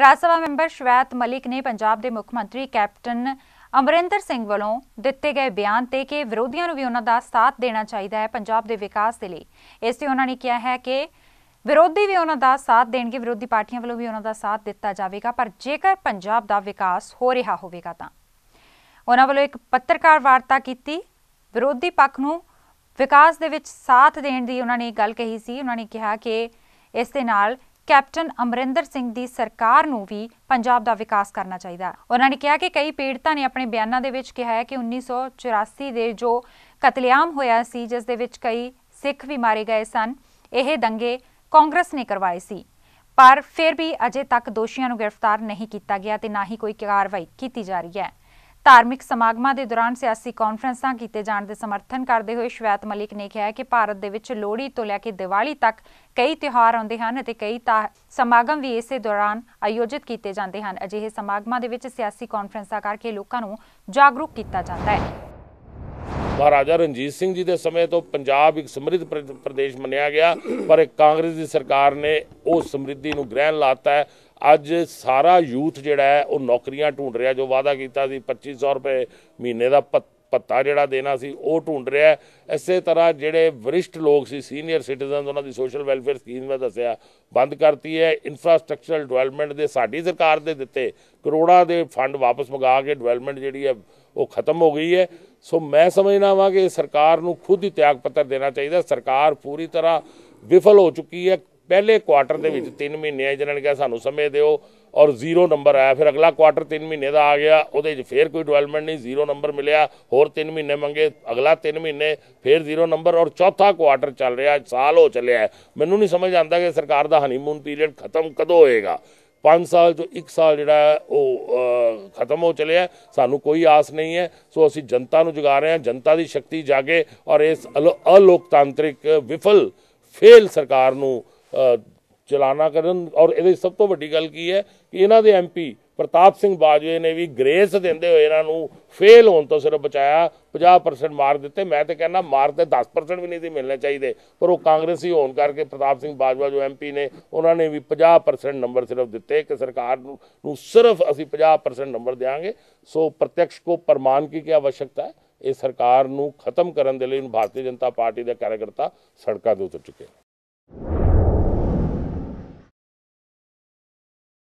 ਰਾਜ ਸਭਾ member ਸ਼ਵੈਤ Malik ਨੇ ਪੰਜਾਬ ਦੇ ਮੁੱਖ ਮੰਤਰੀ ਕੈਪਟਨ ਅਮਰਿੰਦਰ ਸਿੰਘ ਵੱਲੋਂ ਦਿੱਤੇ ਗਏ ਬਿਆਨ ਤੇ ਕਿ ਵਿਰੋਧੀਆਂ ਨੂੰ ਵੀ ਉਹਨਾਂ ਦਾ ਸਾਥ ਦੇਣਾ ਚਾਹੀਦਾ ਹੈ ਪੰਜਾਬ ਦੇ ਵਿਕਾਸ ਦੇ ਲਈ ਇਸ ਤੇ ਉਹਨਾਂ ਨੇ ਕਿਹਾ ਹੈ ਕਿ ਵਿਰੋਧੀ ਵੀ ਉਹਨਾਂ ਦਾ ਸਾਥ ਦੇਣਗੇ ਵਿਰੋਧੀ ਪਾਰਟੀਆਂ ਵੱਲੋਂ ਵੀ ਉਹਨਾਂ ਦਾ ਸਾਥ ਦਿੱਤਾ ਜਾਵੇਗਾ ਪਰ ਜੇਕਰ ਪੰਜਾਬ ਦਾ ਵਿਕਾਸ ਹੋ ਰਿਹਾ ਹੋਵੇਗਾ ਤਾਂ ਉਹਨਾਂ ਵੱਲੋਂ ਇੱਕ ਪੱਤਰਕਾਰ ਵਾਰਤਾ ਕੀਤੀ ਵਿਰੋਧੀ ਪੱਖ ਨੂੰ ਵਿਕਾਸ ਦੇ ਵਿੱਚ ਸਾਥ ਦੇਣ ਦੀ ਉਹਨਾਂ ਨੇ ਗੱਲ ਕਹੀ ਸੀ ਉਹਨਾਂ ਨੇ ਕਿਹਾ ਕਿ ਇਸ ਦੇ ਨਾਲ ਕੈਪਟਨ ਅਮਰਿੰਦਰ ਸਿੰਘ ਦੀ ਸਰਕਾਰ ਨੂੰ ਵੀ ਪੰਜਾਬ ਦਾ ਵਿਕਾਸ ਕਰਨਾ ਚਾਹੀਦਾ ਉਹਨਾਂ ਨੇ ਕਿਹਾ ਕਿ ਕਈ ਪੀੜਤਾਂ ਨੇ ਆਪਣੇ ਬਿਆਨਾਂ ਦੇ ਵਿੱਚ ਕਿਹਾ ਹੈ ਕਿ 1984 ਦੇ ਜੋ ਕਤਲੇਆਮ ਹੋਇਆ ਸੀ ਜਿਸ ਦੇ ਵਿੱਚ ਕਈ ਸਿੱਖ ਵੀ ਮਾਰੇ ਗਏ ਸਨ ਇਹ ਦੰਗੇ ਕਾਂਗਰਸ ਨੇ ਕਰਵਾਏ ਸੀ ਪਰ ਫਿਰ ਵੀ ਅਜੇ ਤੱਕ ਦੋਸ਼ੀਆਂ ਨੂੰ ਗ੍ਰਿਫਤਾਰ ਨਹੀਂ ਕੀਤਾ ਗਿਆ ਤੇ ਨਾ ਹੀ ਕੋਈ ਕਾਰਵਾਈ ਕੀਤੀ ਜਾ ਰਹੀ ਹੈ ਧਾਰਮਿਕ ਸਮਾਗਮਾਂ ਦੇ ਦੌਰਾਨ ਸਿਆਸੀ ਕਾਨਫਰੰਸਾਂ ਕੀਤੇ ਜਾਣ ਦੇ ਸਮਰਥਨ ਕਰਦੇ ਹੋਏ ਸ਼ਵੇਤ ਮਲਿਕ ਨੇ ਕਿਹਾ ਕਿ ਭਾਰਤ ਦੇ ਵਿੱਚ ਲੋਹੜੀ ਤੋਂ ਲੈ ਕੇ ਦੀਵਾਲੀ ਤੱਕ ਕਈ ਤਿਉਹਾਰ ਆਉਂਦੇ ਹਨ ਅਤੇ ਕਈ ਸਮਾਗਮ ਵੀ ਇਸੇ ਦੌਰਾਨ ਆਯੋਜਿਤ ਕੀਤੇ ਜਾਂਦੇ ਹਨ ਅਜਿਹੇ ਸਮਾਗਮਾਂ ਦੇ ਵਿੱਚ ਸਿਆਸੀ ਕਾਨਫਰੰਸਾਂ ਕਰਕੇ ਲੋਕਾਂ ਨੂੰ ਜਾਗਰੂਕ ਕੀਤਾ ਜਾਂਦਾ ਹੈ ਮਹਾਰਾਜਾ ਰਣਜੀਤ ਸਿੰਘ ਜੀ ਦੇ ਸਮੇਂ ਤੋਂ ਪੰਜਾਬ ਇੱਕ ਸਮ੍ਰਿੱਧ ਪ੍ਰਦੇਸ਼ ਮੰਨਿਆ ਗਿਆ ਪਰ ਕਾਂਗਰਸ ਦੀ ਸਰਕਾਰ ਨੇ ਉਹ ਸਮ੍ਰਿੱਧੀ ਨੂੰ ਗ੍ਰਹਿਣ ਲਾਤਾ ਹੈ ਅੱਜ ਸਾਰਾ ਯੂਥ ਜਿਹੜਾ ਹੈ ਉਹ ਨੌਕਰੀਆਂ ਢੂੰਡ ਰਿਹਾ ਜੋ ਵਾਅਦਾ ਕੀਤਾ ਸੀ 2500 ਰੁਪਏ ਮਹੀਨੇ ਦਾ ਪੱਤਾ ਜਿਹੜਾ ਦੇਣਾ ਸੀ ਉਹ ਢੂੰਡ ਰਿਹਾ ਇਸੇ ਤਰ੍ਹਾਂ ਜਿਹੜੇ ਵਰਿਸ਼ਟ ਲੋਕ ਸੀ ਸੀਨੀਅਰ ਸਿਟੀਜ਼ਨ ਉਹਨਾਂ ਦੀ ਸੋਸ਼ਲ ਵੈਲਫੇਅਰ ਸਕੀਮ ਮੈਂ ਦੱਸਿਆ ਬੰਦ ਕਰਤੀ ਹੈ ਇਨਫਰਾਸਟ੍ਰਕਚਰਲ ਡਿਵੈਲਪਮੈਂਟ ਦੇ ਸਾਡੀ ਸਰਕਾਰ ਦੇ ਦਿੱਤੇ ਕਰੋੜਾਂ ਦੇ ਫੰਡ ਵਾਪਸ ਮੰਗਾ ਕੇ ਡਿਵੈਲਪਮੈਂਟ ਜਿਹੜੀ ਹੈ ਉਹ ਖਤਮ ਹੋ ਗਈ ਹੈ ਸੋ ਮੈਂ ਸਮਝਣਾ ਵਾਂ ਕਿ ਸਰਕਾਰ ਨੂੰ ਖੁਦ ਹੀ ਤਿਆਗ ਪੱਤਰ ਦੇਣਾ ਚਾਹੀਦਾ ਸਰਕਾਰ ਪੂਰੀ ਤਰ੍ਹਾਂ ਵਿਫਲ ਹੋ ਚੁੱਕੀ ਹੈ ਪਹਿਲੇ ਕੁਆਟਰ ਦੇ ਵਿੱਚ 3 ਮਹੀਨੇ ਆ ਜਿਹਨਾਂ ਨੇ ਕਿਹਾ ਸਾਨੂੰ ਸਮੇਂ ਦਿਓ ਔਰ ਜ਼ੀਰੋ ਨੰਬਰ ਆਇਆ ਫਿਰ ਅਗਲਾ ਕੁਆਟਰ 3 ਮਹੀਨੇ ਦਾ ਆ ਗਿਆ ਉਹਦੇ 'ਚ ਫੇਰ ਕੋਈ ਡਿਵੈਲਪਮੈਂਟ ਨਹੀਂ ਜ਼ੀਰੋ ਨੰਬਰ ਮਿਲਿਆ ਹੋਰ 3 ਮਹੀਨੇ ਮੰਗੇ ਅਗਲਾ 3 ਮਹੀਨੇ ਫੇਰ ਜ਼ੀਰੋ ਨੰਬਰ ਔਰ ਚੌਥਾ ਕੁਆਟਰ ਚੱਲ ਰਿਹਾ ਸਾਲ ਹੋ ਚੱਲਿਆ ਮੈਨੂੰ ਨਹੀਂ ਸਮਝ ਆਉਂਦਾ ਕਿ ਸਰਕਾਰ ਦਾ ਹਨੀਮੂਨ ਪੀਰੀਅਡ ਖਤਮ ਕਦੋਂ ਹੋਏਗਾ 5 ਸਾਲ ਜੋ 1 ਸਾਲ ਜਿਹੜਾ ਉਹ ਖਤਮ ਹੋ ਚੱਲਿਆ ਸਾਨੂੰ ਕੋਈ ਆਸ ਨਹੀਂ ਹੈ ਸੋ ਅਸੀਂ ਜਨਤਾ ਨੂੰ ਜਗਾ ਰਹੇ ਹਾਂ ਜਨਤਾ ਦੀ ਸ਼ਕਤੀ ਜਾਗੇ ਔਰ ਇਸ ਅਲੋਕਤਾਂਤਰਿਕ ਵਿਫਲ ਫੇਲ ਸਰਕਾਰ ਨੂੰ ਚਲਾਣਾ ਕਰਨ ਔਰ ਇਹਦੇ ਸਭ ਤੋਂ ਵੱਡੀ ਗੱਲ ਕੀ ਹੈ ਕਿ ਇਹਨਾਂ ਦੇ ਐਮਪੀ ਪ੍ਰਤਾਪ ਸਿੰਘ ਬਾਜਵੇ ਨੇ ਵੀ ਗ੍ਰੇਸ ਦਿੰਦੇ ਹੋਏ ਇਹਨਾਂ ਨੂੰ ਫੇਲ ਹੋਣ ਤੋਂ ਸਿਰਫ ਬਚਾਇਆ 50% ਮਾਰ ਦਿੱਤੇ ਮੈਂ ਤੇ ਕਹਿੰਦਾ ਮਾਰ ਤੇ 10% ਵੀ ਨਹੀਂ ਸੀ ਮਿਲਣੇ ਚਾਹੀਦੇ ਪਰ ਉਹ ਕਾਂਗਰਸੀ ਹੋਣ ਕਰਕੇ ਪ੍ਰਤਾਪ ਸਿੰਘ ਬਾਜਵਾ ਜੋ ਐਮਪੀ ਨੇ ਉਹਨਾਂ ਨੇ ਵੀ 50% ਨੰਬਰ ਸਿਰਫ ਦਿੱਤੇ ਕਿ ਸਰਕਾਰ ਨੂੰ ਸਿਰਫ ਅਸੀਂ 50% ਨੰਬਰ ਦੇਾਂਗੇ ਸੋ ਪ੍ਰਤੀਕਸ਼ ਕੋ ਪ੍ਰਮਾਨ ਕੀ ਕੀ ਆਵਸ਼ਕਤਾ ਹੈ ਇਹ ਸਰਕਾਰ ਨੂੰ ਖਤਮ ਕਰਨ ਦੇ ਲਈ ਭਾਰਤੀ ਜਨਤਾ ਪਾਰਟੀ ਦੇ ਕਾਰਜਕਰਤਾ ਸੜਕਾਂ ਦੇ ਉਤਰ ਚੁੱਕੇ